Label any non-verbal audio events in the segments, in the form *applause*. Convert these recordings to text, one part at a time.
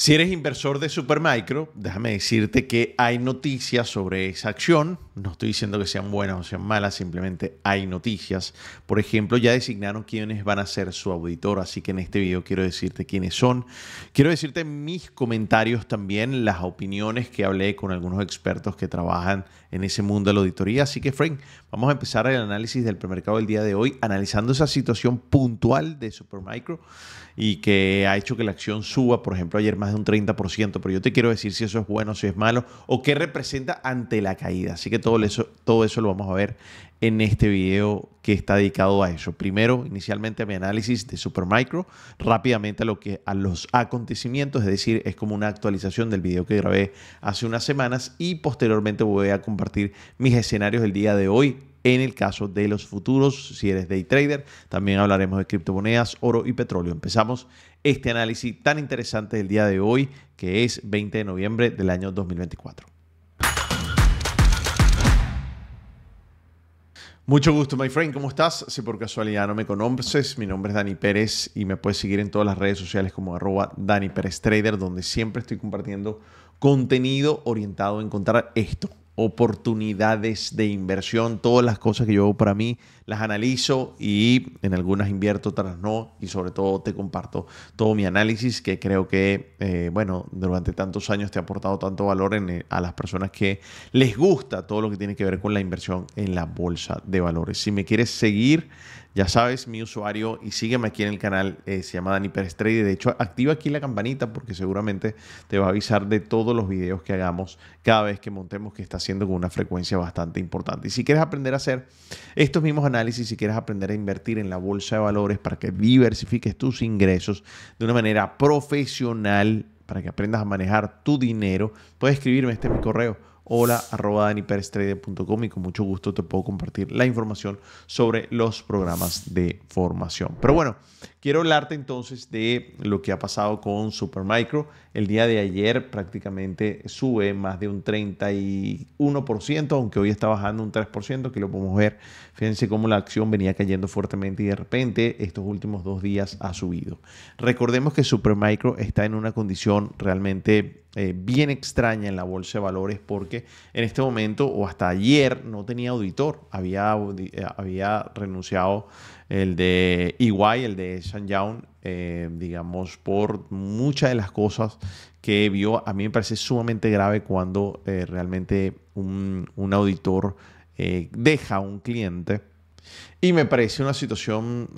Si eres inversor de Supermicro, déjame decirte que hay noticias sobre esa acción. No estoy diciendo que sean buenas o sean malas, simplemente hay noticias. Por ejemplo, ya designaron quiénes van a ser su auditor, así que en este video quiero decirte quiénes son. Quiero decirte mis comentarios también, las opiniones que hablé con algunos expertos que trabajan en ese mundo de la auditoría. Así que, Frank, vamos a empezar el análisis del premercado del día de hoy, analizando esa situación puntual de Supermicro y que ha hecho que la acción suba, por ejemplo, ayer más de un 30%, pero yo te quiero decir si eso es bueno, si es malo o qué representa ante la caída. Así que todo eso, todo eso lo vamos a ver en este video que está dedicado a ello. Primero, inicialmente mi análisis de Supermicro, rápidamente a, lo que, a los acontecimientos, es decir, es como una actualización del video que grabé hace unas semanas y posteriormente voy a compartir mis escenarios del día de hoy en el caso de los futuros, si eres day trader, también hablaremos de criptomonedas, oro y petróleo. Empezamos este análisis tan interesante del día de hoy, que es 20 de noviembre del año 2024. Mucho gusto, my friend. ¿Cómo estás? Si por casualidad no me conoces, mi nombre es Dani Pérez y me puedes seguir en todas las redes sociales como arroba Dani Pérez Trader, donde siempre estoy compartiendo contenido orientado a encontrar esto, oportunidades de inversión, todas las cosas que yo para mí, las analizo y en algunas invierto, otras no, y sobre todo te comparto todo mi análisis que creo que, eh, bueno, durante tantos años te ha aportado tanto valor en, eh, a las personas que les gusta todo lo que tiene que ver con la inversión en la bolsa de valores. Si me quieres seguir ya sabes, mi usuario y sígueme aquí en el canal, eh, se llama Dani Pérez De hecho, activa aquí la campanita porque seguramente te va a avisar de todos los videos que hagamos cada vez que montemos, que está haciendo con una frecuencia bastante importante. Y si quieres aprender a hacer estos mismos análisis, si quieres aprender a invertir en la bolsa de valores para que diversifiques tus ingresos de una manera profesional, para que aprendas a manejar tu dinero, puedes escribirme este mi correo hola arroba y con mucho gusto te puedo compartir la información sobre los programas de formación. Pero bueno, quiero hablarte entonces de lo que ha pasado con Supermicro. El día de ayer prácticamente sube más de un 31%, aunque hoy está bajando un 3%, que lo podemos ver. Fíjense cómo la acción venía cayendo fuertemente y de repente estos últimos dos días ha subido. Recordemos que Supermicro está en una condición realmente eh, bien extraña en la bolsa de valores porque en este momento o hasta ayer no tenía auditor. Había, eh, había renunciado el de EY, el de Sanyoun, eh, digamos, por muchas de las cosas que vio. A mí me parece sumamente grave cuando eh, realmente un, un auditor deja a un cliente. Y me parece una situación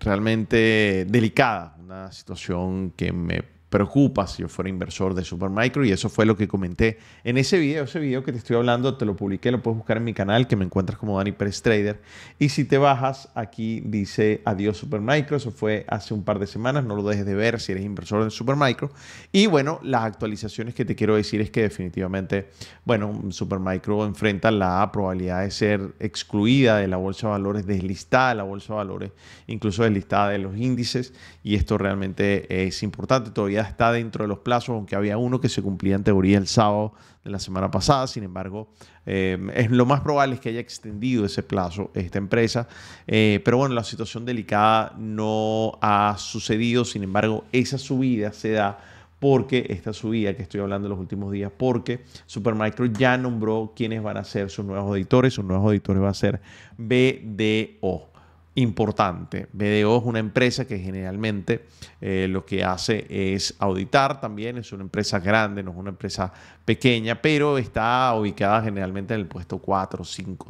realmente delicada, una situación que me preocupa si yo fuera inversor de Supermicro y eso fue lo que comenté en ese video, ese video que te estoy hablando, te lo publiqué, lo puedes buscar en mi canal que me encuentras como Dani Press Trader y si te bajas aquí dice adiós Supermicro, eso fue hace un par de semanas, no lo dejes de ver si eres inversor de Supermicro y bueno, las actualizaciones que te quiero decir es que definitivamente, bueno, Supermicro enfrenta la probabilidad de ser excluida de la bolsa de valores, deslistada de la bolsa de valores, incluso deslistada de los índices y esto realmente es importante todavía está dentro de los plazos, aunque había uno que se cumplía en teoría el sábado de la semana pasada. Sin embargo, eh, es, lo más probable es que haya extendido ese plazo esta empresa. Eh, pero bueno, la situación delicada no ha sucedido. Sin embargo, esa subida se da porque esta subida que estoy hablando en los últimos días, porque Supermicro ya nombró quiénes van a ser sus nuevos auditores. Sus nuevos auditores va a ser BDO importante. BDO es una empresa que generalmente eh, lo que hace es auditar también, es una empresa grande, no es una empresa pequeña, pero está ubicada generalmente en el puesto 4, 5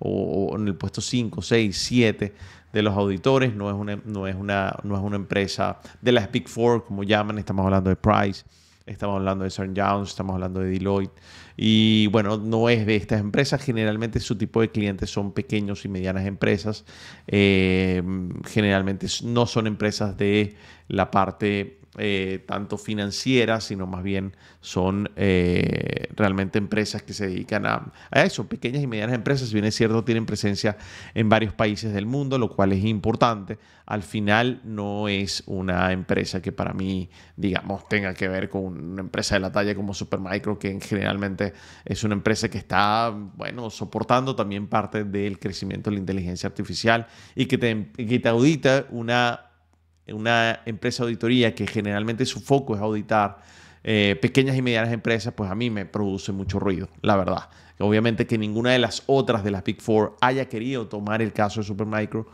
o, en el puesto 5, 6, 7 de los auditores, no es, una, no, es una, no es una empresa de las Big Four, como llaman, estamos hablando de Price, estamos hablando de St. John's, estamos hablando de Deloitte y bueno, no es de estas empresas. Generalmente su tipo de clientes son pequeños y medianas empresas. Eh, generalmente no son empresas de la parte eh, tanto financieras, sino más bien son eh, realmente empresas que se dedican a, eso, pequeñas y medianas empresas, si bien es cierto, tienen presencia en varios países del mundo, lo cual es importante. Al final no es una empresa que para mí, digamos, tenga que ver con una empresa de la talla como Supermicro, que generalmente es una empresa que está, bueno, soportando también parte del crecimiento de la inteligencia artificial y que te, que te audita una una empresa de auditoría que generalmente su foco es auditar eh, pequeñas y medianas empresas, pues a mí me produce mucho ruido, la verdad. Obviamente que ninguna de las otras de las Big Four haya querido tomar el caso de Supermicro.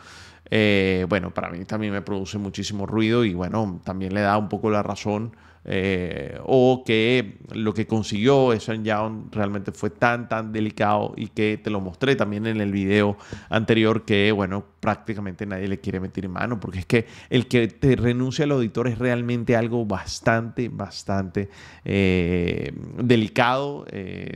Eh, bueno, para mí también me produce muchísimo ruido y bueno, también le da un poco la razón eh, o que lo que consiguió eso en Young realmente fue tan, tan delicado y que te lo mostré también en el video anterior que, bueno, prácticamente nadie le quiere meter en mano porque es que el que te renuncia al auditor es realmente algo bastante, bastante eh, delicado eh,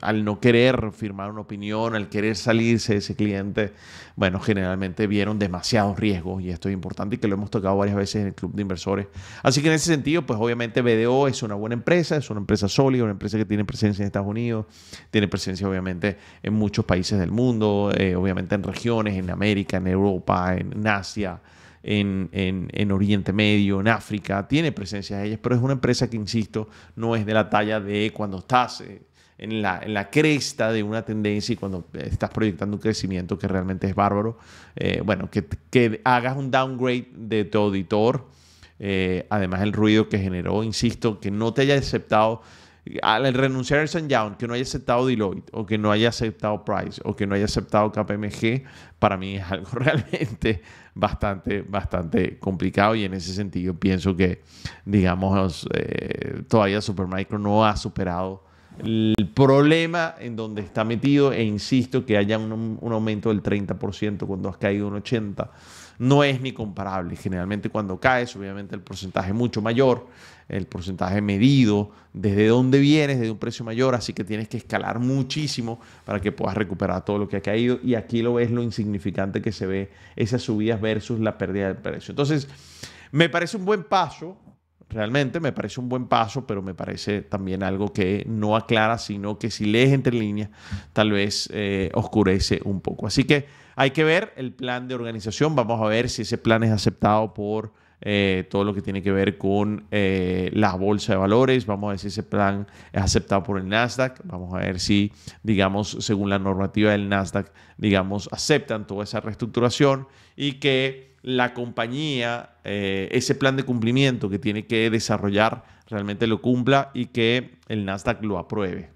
al no querer firmar una opinión, al querer salirse de ese cliente, bueno, generalmente vieron demasiados riesgos y esto es importante y que lo hemos tocado varias veces en el club de inversores. Así que en ese sentido, pues obviamente BDO es una buena empresa, es una empresa sólida, una empresa que tiene presencia en Estados Unidos, tiene presencia obviamente en muchos países del mundo, eh, obviamente en regiones, en América, en Europa, en, Asia. En, Oriente Medio, en África, tiene presencia de ellas, pero es una empresa que, insisto, no es de la talla de cuando estás eh, en la, cresta de una tendencia y cuando estás proyectando un crecimiento que realmente es bárbaro, eh, bueno, que, que, hagas un downgrade de tu auditor eh, además, el ruido que generó, insisto, que no te haya aceptado. Al renunciar a Ernst Young, que no haya aceptado Deloitte, o que no haya aceptado Price, o que no haya aceptado KPMG, para mí es *laughs* algo realmente bastante, bastante complicado. Y en ese sentido, pienso que, digamos, eh, todavía Supermicro no ha superado el problema en donde está metido e insisto que haya un, un aumento del 30% cuando has caído un 80% no es ni comparable. Generalmente cuando caes, obviamente el porcentaje es mucho mayor, el porcentaje medido, desde dónde vienes, desde un precio mayor, así que tienes que escalar muchísimo para que puedas recuperar todo lo que ha caído. Y aquí lo ves lo insignificante que se ve esas subidas versus la pérdida del precio. Entonces, me parece un buen paso, realmente me parece un buen paso, pero me parece también algo que no aclara, sino que si lees entre líneas, tal vez eh, oscurece un poco. Así que hay que ver el plan de organización, vamos a ver si ese plan es aceptado por eh, todo lo que tiene que ver con eh, la bolsa de valores. Vamos a ver si ese plan es aceptado por el Nasdaq. Vamos a ver si, digamos, según la normativa del Nasdaq, digamos, aceptan toda esa reestructuración y que la compañía, eh, ese plan de cumplimiento que tiene que desarrollar, realmente lo cumpla y que el Nasdaq lo apruebe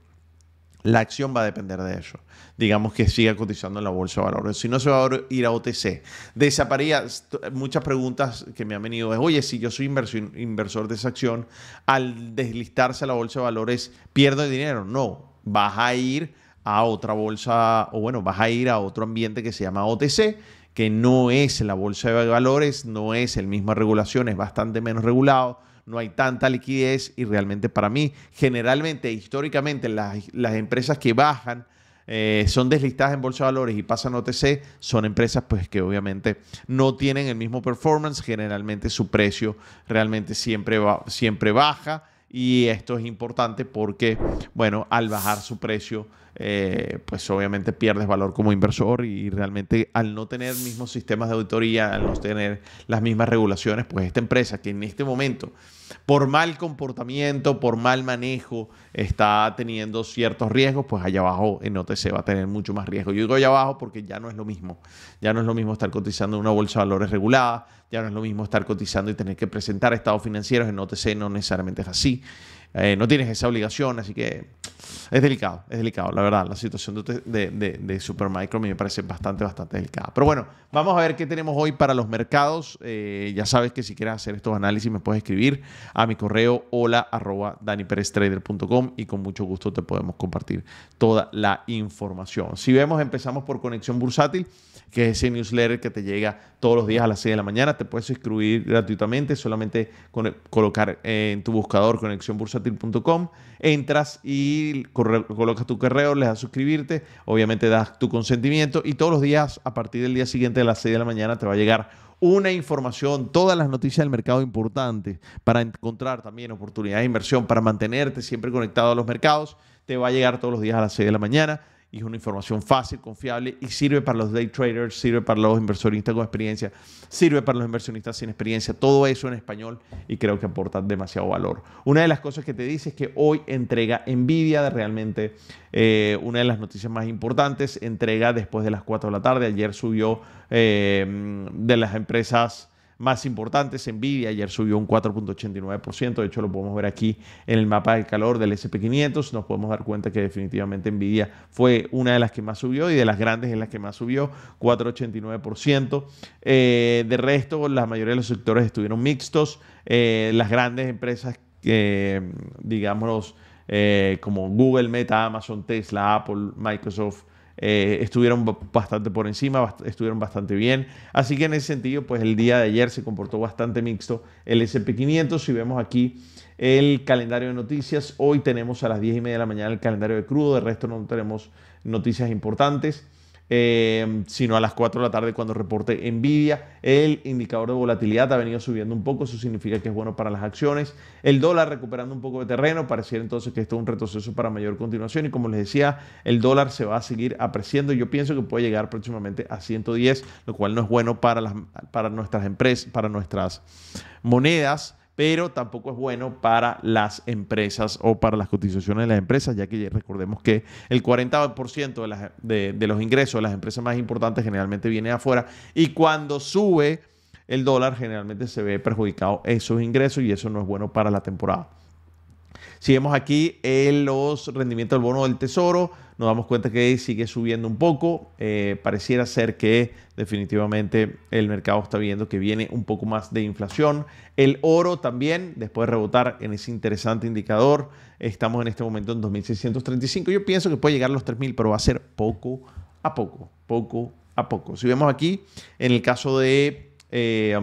la acción va a depender de ello. Digamos que siga cotizando en la bolsa de valores. Si no, se va a ir a OTC. Desaparía muchas preguntas que me han venido. Es, oye, si yo soy inversor de esa acción, al deslistarse a la bolsa de valores, ¿pierdo el dinero? No, vas a ir a otra bolsa, o bueno, vas a ir a otro ambiente que se llama OTC, que no es la bolsa de valores, no es el mismo regulación, es bastante menos regulado no hay tanta liquidez y realmente para mí, generalmente, históricamente, las, empresas que bajan eh, son deslistadas en bolsa de valores y pasan OTC, son empresas pues que obviamente no tienen el mismo performance, generalmente su precio realmente siempre, va, siempre baja y esto es importante porque, bueno, al bajar su precio, eh, pues obviamente pierdes valor como inversor y realmente al no tener mismos sistemas de auditoría, al no tener las mismas regulaciones, pues esta empresa que en este momento, por mal comportamiento, por mal manejo, está teniendo ciertos riesgos, pues allá abajo en OTC va a tener mucho más riesgo. Yo digo allá abajo porque ya no es lo mismo. Ya no es lo mismo estar cotizando en una bolsa de valores regulada, ya no es lo mismo estar cotizando y tener que presentar estados financieros en OTC, no necesariamente es así. Eh, no tienes esa obligación, así que es delicado, es delicado, la verdad. La situación de, de, Supermicro me parece bastante, bastante delicada. Pero bueno, vamos a ver qué tenemos hoy para los mercados. Eh, ya sabes que si quieres hacer estos análisis me puedes escribir a mi correo hola arroba y con mucho gusto te podemos compartir toda la información. Si vemos, empezamos por conexión bursátil que es ese newsletter que te llega todos los días a las 6 de la mañana. Te puedes inscribir gratuitamente, solamente con, colocar en tu buscador conexiónbursatil.com, entras y colocas tu correo, le das suscribirte, obviamente das tu consentimiento y todos los días a partir del día siguiente a las 6 de la mañana te va a llegar una información, todas las noticias del mercado importantes para encontrar también oportunidades de inversión, para mantenerte siempre conectado a los mercados. Te va a llegar todos los días a las 6 de la mañana y es una información fácil, confiable y sirve para los day traders, sirve para los inversionistas con experiencia, sirve para los inversionistas sin experiencia, todo eso en español y creo que aporta demasiado valor. Una de las cosas que te dice es que hoy entrega envidia de realmente eh, una de las noticias más importantes, entrega después de las 4 de la tarde, ayer subió eh, de las empresas más importantes. Nvidia ayer subió un 4.89%, de hecho lo podemos ver aquí en el mapa de calor del SP500, nos podemos dar cuenta que definitivamente Nvidia fue una de las que más subió y de las grandes en las que más subió, 4.89%. Eh, de resto, la mayoría de los sectores estuvieron mixtos, eh, las grandes empresas, digamos, eh, como Google, Meta, Amazon, Tesla, Apple, Microsoft, eh, estuvieron bastante por encima, estuvieron bastante bien. Así que en ese sentido, pues el día de ayer se comportó bastante mixto el SP500. Si vemos aquí el calendario de noticias, hoy tenemos a las 10 y media de la mañana el calendario de crudo, de resto no tenemos noticias importantes. Em, sino a las 4 de la tarde cuando reporte envidia El indicador de volatilidad ha venido subiendo un poco, eso significa que es bueno para las acciones. El dólar recuperando un poco de terreno, pareciera entonces que esto es un retroceso para mayor continuación y como les decía, el dólar se va a seguir apreciando. Yo pienso que puede llegar próximamente a 110, lo cual no es bueno para, las, para nuestras empresas, para nuestras monedas pero tampoco es bueno para las empresas o para las cotizaciones de las empresas, ya que recordemos que el 40% de, los ingresos de las empresas más importantes generalmente viene afuera y cuando sube el dólar generalmente se ve perjudicado esos ingresos y eso no es bueno para la temporada. Si vemos aquí eh, los rendimientos del bono del tesoro, nos damos cuenta que sigue subiendo un poco. Eh, pareciera ser que definitivamente el mercado está viendo que viene un poco más de inflación. El oro también, después de rebotar en ese interesante indicador, estamos en este momento en 2.635. Yo pienso que puede llegar a los 3.000, pero va a ser poco a poco, poco a poco. Si vemos aquí, en el caso de eh,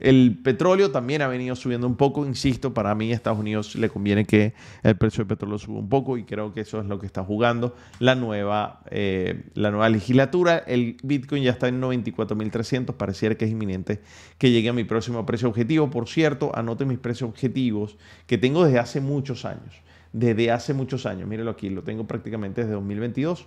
el petróleo también ha venido subiendo un poco, insisto, para mí a Estados Unidos le conviene que el precio del petróleo suba un poco y creo que eso es lo que está jugando la nueva, eh, la nueva legislatura. El Bitcoin ya está en 94.300, pareciera que es inminente que llegue a mi próximo precio objetivo. Por cierto, anote mis precios objetivos que tengo desde hace muchos años, desde hace muchos años, mírenlo aquí, lo tengo prácticamente desde 2022.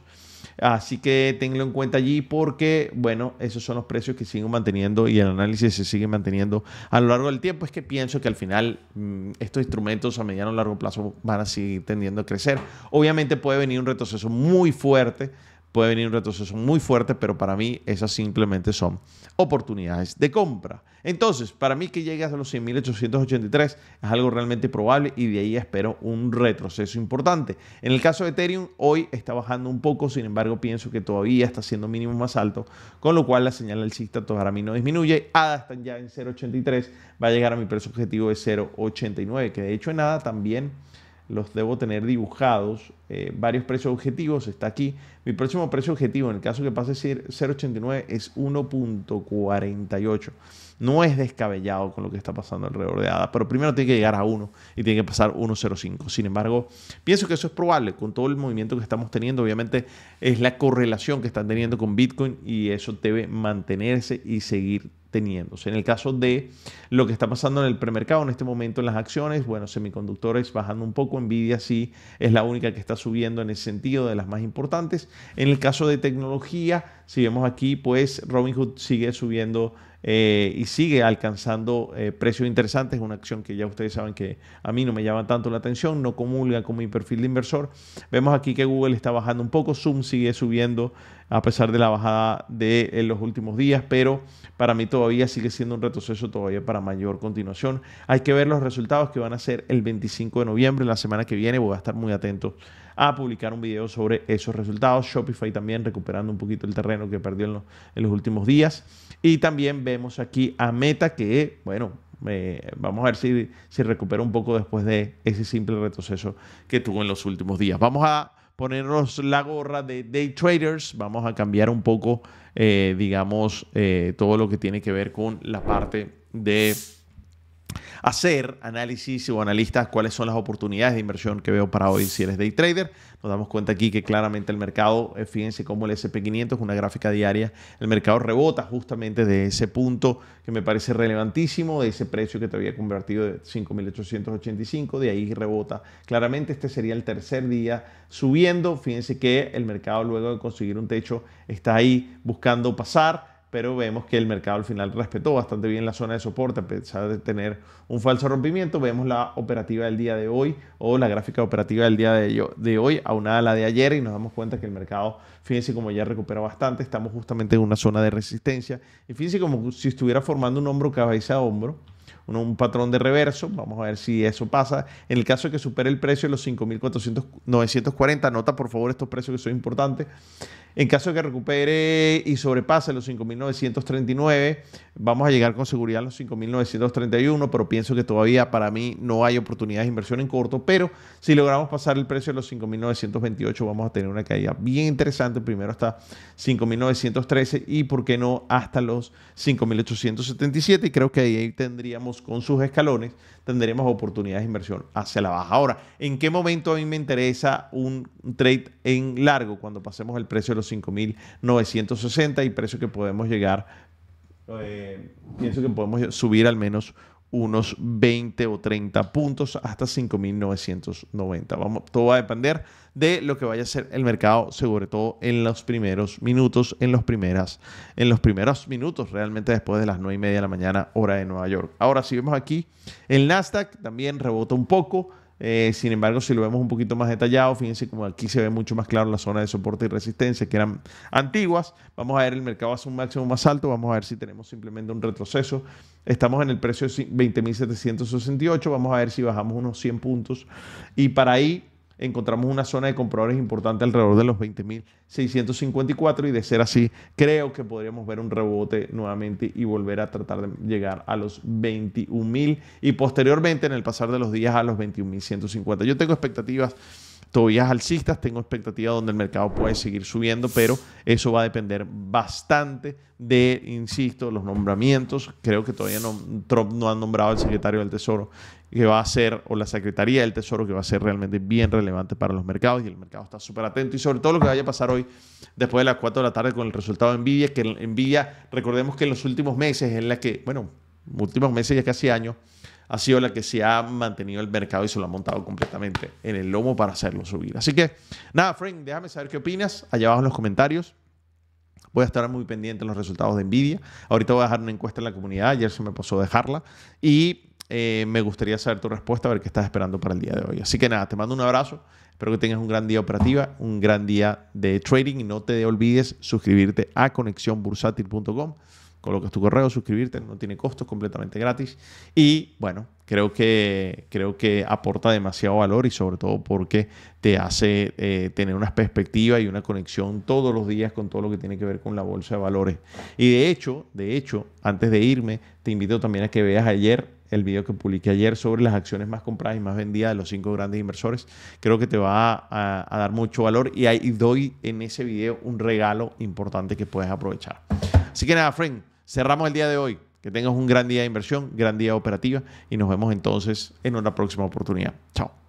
Así que tenlo en cuenta allí porque, bueno, esos son los precios que siguen manteniendo y el análisis se sigue manteniendo a lo largo del tiempo. Es que pienso que al final mm, estos instrumentos a mediano o largo plazo van a seguir tendiendo a crecer. Obviamente puede venir un retroceso muy fuerte puede venir un retroceso muy fuerte, pero para mí esas simplemente son oportunidades de compra. Entonces, para mí que llegue hasta los 100.883 es algo realmente probable y de ahí espero un retroceso importante. En el caso de Ethereum, hoy está bajando un poco, sin embargo, pienso que todavía está siendo mínimo más alto, con lo cual la señal del para mí no disminuye. ADA está ya en 0.83, va a llegar a mi precio objetivo de 0.89, que de hecho en ADA también los debo tener dibujados eh, varios precios objetivos, está aquí. Mi próximo precio objetivo, en el caso que pase 0.89, es 1.48. No es descabellado con lo que está pasando alrededor de ADA, pero primero tiene que llegar a 1 y tiene que pasar 1.05. Sin embargo, pienso que eso es probable con todo el movimiento que estamos teniendo. Obviamente es la correlación que están teniendo con Bitcoin y eso debe mantenerse y seguir teniéndose. En el caso de lo que está pasando en el premercado en este momento en las acciones, bueno, semiconductores bajando un poco, Nvidia sí es la única que está subiendo en ese sentido, de las más importantes. En el caso de tecnología, si vemos aquí, pues hood sigue subiendo eh, y sigue alcanzando eh, precios interesantes. Una acción que ya ustedes saben que a mí no me llama tanto la atención, no comulga con mi perfil de inversor. Vemos aquí que Google está bajando un poco, Zoom sigue subiendo a pesar de la bajada de eh, los últimos días, pero para mí todavía sigue siendo un retroceso todavía para mayor continuación. Hay que ver los resultados que van a ser el 25 de noviembre, la semana que viene. Voy a estar muy atento a publicar un video sobre esos resultados. Shopify también recuperando un poquito el terreno que perdió en los, últimos días. Y también vemos aquí a Meta que, bueno, eh, vamos a ver si, si recupera un poco después de ese simple retroceso que tuvo en los últimos días. Vamos a ponernos la gorra de day traders. Vamos a cambiar un poco eh, digamos, eh, todo lo que tiene que ver con la parte de hacer análisis o analistas cuáles son las oportunidades de inversión que veo para hoy si eres day trader. Nos damos cuenta aquí que claramente el mercado, eh, fíjense cómo el SP500 es una gráfica diaria, el mercado rebota justamente de ese punto que me parece relevantísimo, de ese precio que te había convertido de 5.885, de ahí rebota. Claramente este sería el tercer día subiendo, fíjense que el mercado luego de conseguir un techo está ahí buscando pasar pero vemos que el mercado al final respetó bastante bien la zona de soporte, a pesar de tener un falso rompimiento. Vemos la operativa del día de hoy o la gráfica operativa del día de hoy aunada a la de ayer y nos damos cuenta que el mercado, fíjense como ya recupera bastante, estamos justamente en una zona de resistencia y fíjense como si estuviera formando un hombro cabeza a hombro un patrón de reverso. Vamos a ver si eso pasa. En el caso de que supere el precio de los 5.940, anota por favor estos precios que son importantes. En caso de que recupere y sobrepase los 5.939, vamos a llegar con seguridad a los 5.931, pero pienso que todavía para mí no hay oportunidades de inversión en corto, pero si logramos pasar el precio de los 5.928, vamos a tener una caída bien interesante, primero hasta 5.913 y, ¿por qué no?, hasta los 5.877 y creo que ahí tendríamos con sus escalones, tendremos oportunidades de inversión hacia la baja. Ahora, ¿en qué momento a mí me interesa un trade en largo? Cuando pasemos el precio de los 5.960 y precio que podemos llegar, eh, pienso que podemos subir al menos unos 20 o 30 puntos hasta 5.990. Vamos, todo va a depender de lo que vaya a ser el mercado, sobre todo en los primeros minutos, en los, primeras, en los primeros minutos, realmente después de las 9 y media de la mañana, hora de Nueva York. Ahora, si vemos aquí, el Nasdaq también rebota un poco, eh, sin embargo, si lo vemos un poquito más detallado, fíjense como aquí se ve mucho más claro la zona de soporte y resistencia que eran antiguas. Vamos a ver el mercado hace un máximo más alto, vamos a ver si tenemos simplemente un retroceso. Estamos en el precio de 20.768, vamos a ver si bajamos unos 100 puntos y para ahí encontramos una zona de compradores importante alrededor de los 20.654 y de ser así, creo que podríamos ver un rebote nuevamente y volver a tratar de llegar a los 21.000 y posteriormente en el pasar de los días a los 21.150. Yo tengo expectativas todavía alcistas, tengo expectativas donde el mercado puede seguir subiendo, pero eso va a depender bastante de, insisto, los nombramientos. Creo que todavía no, Trump no ha nombrado al secretario del Tesoro que va a ser, o la Secretaría del Tesoro, que va a ser realmente bien relevante para los mercados y el mercado está súper atento y sobre todo lo que vaya a pasar hoy después de las 4 de la tarde con el resultado de Nvidia, que Nvidia, recordemos que en los últimos meses, en la que, bueno, últimos meses ya casi años, ha sido la que se ha mantenido el mercado y se lo ha montado completamente en el lomo para hacerlo subir. Así que, nada, Frank, déjame saber qué opinas allá abajo en los comentarios. Voy a estar muy pendiente de los resultados de Nvidia. Ahorita voy a dejar una encuesta en la comunidad. Ayer se me pasó dejarla. Y eh, me gustaría saber tu respuesta, a ver qué estás esperando para el día de hoy. Así que nada, te mando un abrazo. Espero que tengas un gran día operativa, un gran día de trading y no te olvides suscribirte a conexiónbursátil.com Colocas tu correo, suscribirte, no tiene costos, completamente gratis. Y bueno, creo que, creo que aporta demasiado valor y sobre todo porque te hace eh, tener una perspectiva y una conexión todos los días con todo lo que tiene que ver con la bolsa de valores. Y de hecho, de hecho, antes de irme, te invito también a que veas ayer el video que publiqué ayer sobre las acciones más compradas y más vendidas de los cinco grandes inversores. Creo que te va a, dar mucho valor y, ahí doy en ese video un regalo importante que puedes aprovechar. Así que nada, friend, cerramos el día de hoy. Que tengas un gran día de inversión, gran día operativa y nos vemos entonces en una próxima oportunidad. Chao.